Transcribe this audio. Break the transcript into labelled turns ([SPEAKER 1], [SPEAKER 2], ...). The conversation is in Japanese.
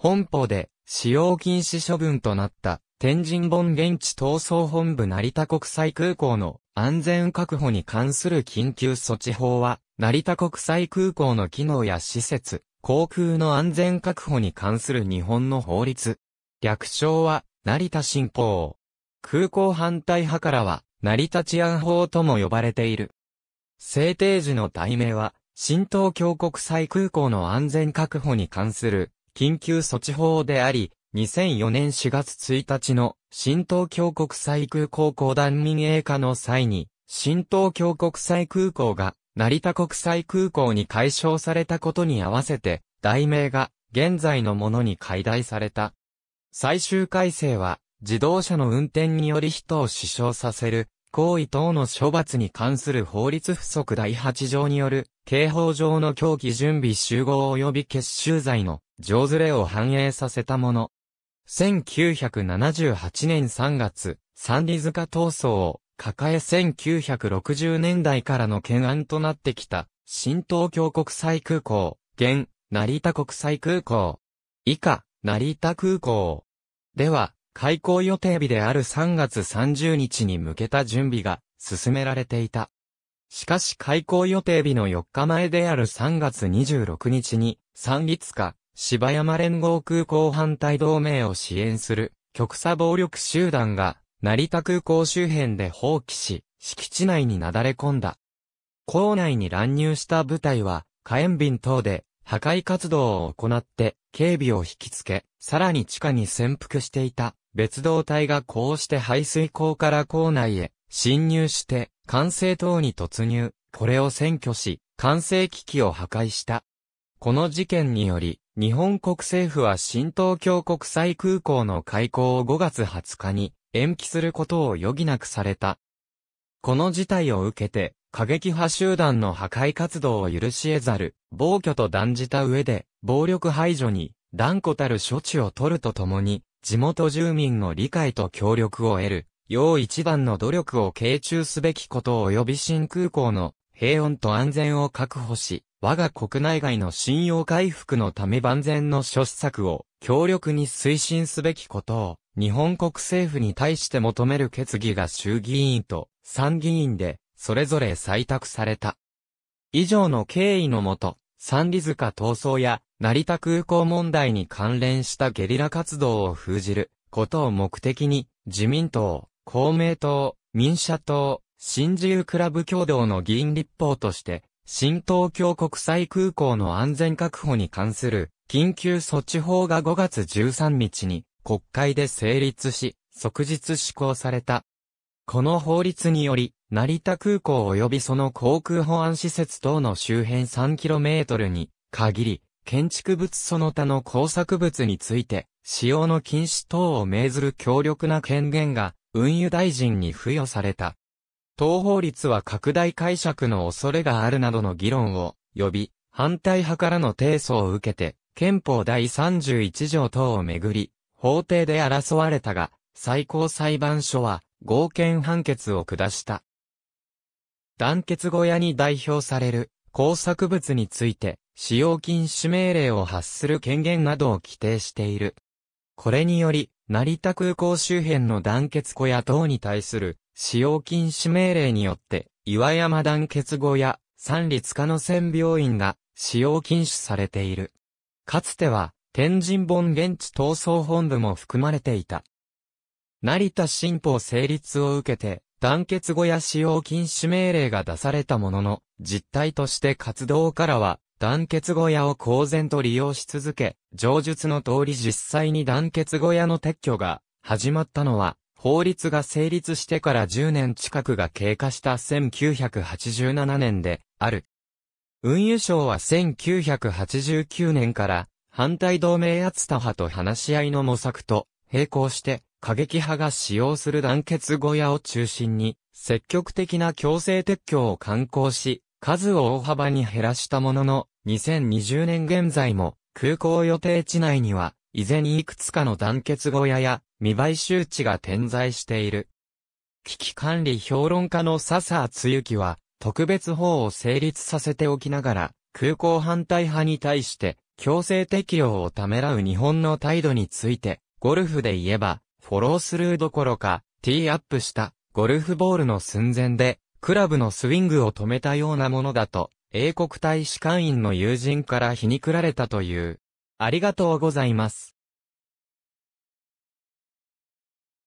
[SPEAKER 1] 本法で使用禁止処分となった天神本現地闘争本部成田国際空港の安全確保に関する緊急措置法は、成田国際空港の機能や施設、航空の安全確保に関する日本の法律。略称は、成田新法。空港反対派からは、成田治安法とも呼ばれている。制定時の題名は、新東京国際空港の安全確保に関する緊急措置法であり、2004年4月1日の新東京国際空港公団民営化の際に、新東京国際空港が成田国際空港に解消されたことに合わせて、題名が現在のものに解体された。最終改正は、自動車の運転により人を死傷させる、行為等の処罰に関する法律不足第8条による、刑法上の狂気準備集合及び結集罪の上ズレを反映させたもの。1978年3月、三里塚闘争を抱え1960年代からの懸案となってきた、新東京国際空港、現、成田国際空港。以下、成田空港。では、開港予定日である3月30日に向けた準備が進められていた。しかし開港予定日の4日前である3月26日に、三立化、芝山連合空港反対同盟を支援する、極左暴力集団が、成田空港周辺で放棄し、敷地内になだれ込んだ。港内に乱入した部隊は、火炎瓶等で破壊活動を行って、警備を引きつけ、さらに地下に潜伏していた別動隊がこうして排水口から港内へ侵入して、管制塔に突入、これを占拠し、管制機器を破壊した。この事件により、日本国政府は新東京国際空港の開港を5月20日に延期することを余儀なくされた。この事態を受けて、過激派集団の破壊活動を許し得ざる、暴挙と断じた上で、暴力排除に断固たる処置を取るとともに、地元住民の理解と協力を得る、要一番の努力を傾注すべきことを及び新空港の平穏と安全を確保し、我が国内外の信用回復のため万全の諸施策を強力に推進すべきことを、日本国政府に対して求める決議が衆議院と参議院で、それぞれ採択された。以上の経緯のもと、三里塚闘争や成田空港問題に関連したゲリラ活動を封じることを目的に、自民党、公明党、民社党、新自由クラブ共同の議員立法として、新東京国際空港の安全確保に関する緊急措置法が5月13日に国会で成立し、即日施行された。この法律により、成田空港及びその航空保安施設等の周辺 3km に限り、建築物その他の工作物について、使用の禁止等を命ずる強力な権限が運輸大臣に付与された。当法律は拡大解釈の恐れがあるなどの議論を呼び、反対派からの提訴を受けて、憲法第31条等をめぐり、法廷で争われたが、最高裁判所は合憲判決を下した。団結小屋に代表される工作物について、使用禁止命令を発する権限などを規定している。これにより、成田空港周辺の団結小屋等に対する使用禁止命令によって、岩山団結後や三立科の線病院が使用禁止されている。かつては、天神本現地闘争本部も含まれていた。成田新法成立を受けて、団結後や使用禁止命令が出されたものの、実態として活動からは団結小屋を公然と利用し続け、上述の通り実際に団結小屋の撤去が始まったのは、法律が成立してから10年近くが経過した1987年である。運輸省は1989年から反対同盟厚田派と話し合いの模索と並行して過激派が使用する団結小屋を中心に積極的な強制撤去を刊行し、数を大幅に減らしたものの、2020年現在も、空港予定地内には、依然いくつかの団結小屋や、未買収地が点在している。危機管理評論家の笹ゆ之は、特別法を成立させておきながら、空港反対派に対して、強制適用をためらう日本の態度について、ゴルフで言えば、フォロースルーどころか、ティーアップした、ゴルフボールの寸前で、クラブのスイングを止めたようなものだと、英国大使館員の友人から皮肉られたという。ありがとうございます。